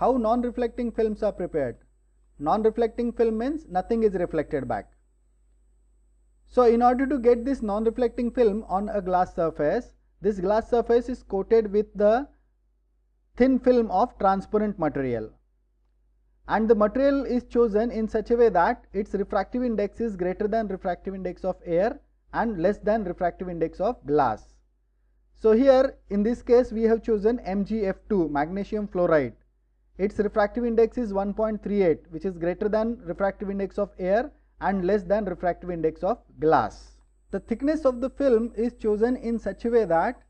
How non-reflecting films are prepared? Non-reflecting film means nothing is reflected back. So in order to get this non-reflecting film on a glass surface, this glass surface is coated with the thin film of transparent material. And the material is chosen in such a way that its refractive index is greater than refractive index of air and less than refractive index of glass. So here in this case we have chosen MgF2 magnesium fluoride its refractive index is 1.38 which is greater than refractive index of air and less than refractive index of glass. The thickness of the film is chosen in such a way that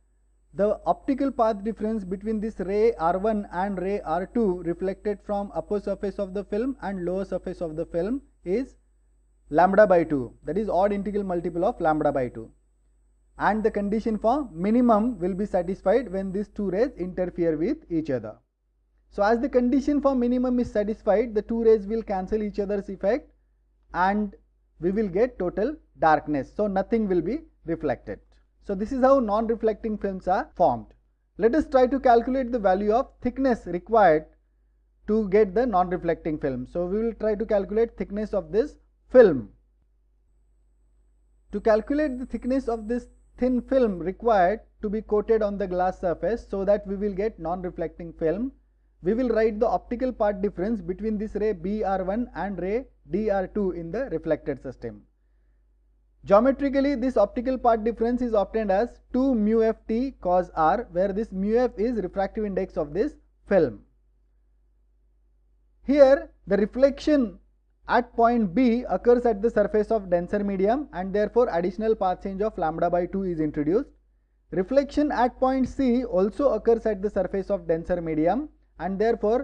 the optical path difference between this ray R1 and ray R2 reflected from upper surface of the film and lower surface of the film is lambda by 2 that is odd integral multiple of lambda by 2 and the condition for minimum will be satisfied when these two rays interfere with each other. So as the condition for minimum is satisfied, the two rays will cancel each other's effect and we will get total darkness. So nothing will be reflected. So this is how non-reflecting films are formed. Let us try to calculate the value of thickness required to get the non-reflecting film. So we will try to calculate thickness of this film. To calculate the thickness of this thin film required to be coated on the glass surface so that we will get non-reflecting film we will write the optical path difference between this ray BR1 and ray DR2 in the reflected system. Geometrically, this optical path difference is obtained as 2 mu f t cos r, where this mu f is refractive index of this film. Here, the reflection at point B occurs at the surface of denser medium and therefore additional path change of lambda by 2 is introduced. Reflection at point C also occurs at the surface of denser medium and therefore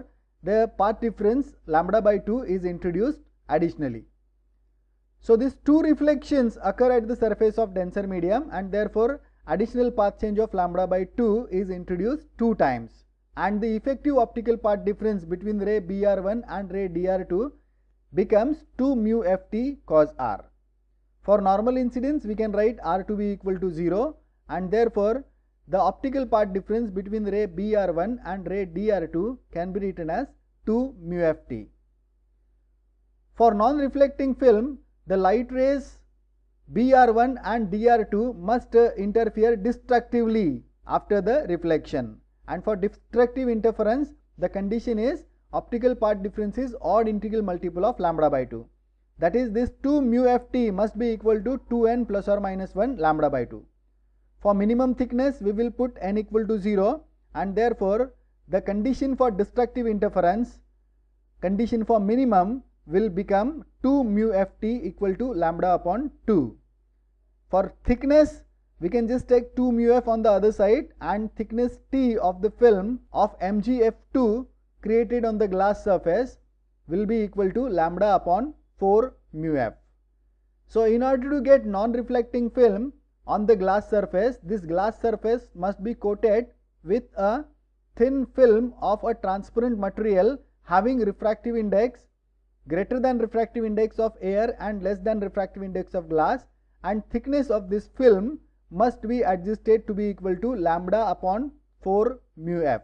the path difference lambda by 2 is introduced additionally. So these two reflections occur at the surface of denser medium and therefore additional path change of lambda by 2 is introduced two times and the effective optical path difference between ray BR1 and ray DR2 becomes 2 mu ft cos r. For normal incidence we can write r to be equal to 0 and therefore the optical path difference between ray BR1 and ray DR2 can be written as 2 mu ft. For non-reflecting film, the light rays BR1 and DR2 must uh, interfere destructively after the reflection. And for destructive interference, the condition is optical path difference is odd integral multiple of lambda by 2. That is this 2 mu ft must be equal to 2n plus or minus 1 lambda by 2. For minimum thickness, we will put n equal to 0 and therefore the condition for destructive interference, condition for minimum will become 2 mu ft equal to lambda upon 2. For thickness, we can just take 2 mu f on the other side and thickness t of the film of MgF2 created on the glass surface will be equal to lambda upon 4 mu f. So, in order to get non-reflecting film, on the glass surface. This glass surface must be coated with a thin film of a transparent material having refractive index greater than refractive index of air and less than refractive index of glass and thickness of this film must be adjusted to be equal to lambda upon 4 mu f.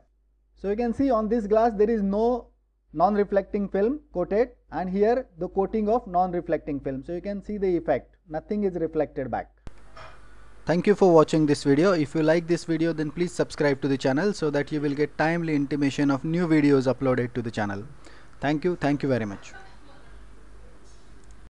So, you can see on this glass there is no non-reflecting film coated and here the coating of non-reflecting film. So, you can see the effect nothing is reflected back. Thank you for watching this video. If you like this video then please subscribe to the channel so that you will get timely intimation of new videos uploaded to the channel. Thank you. Thank you very much.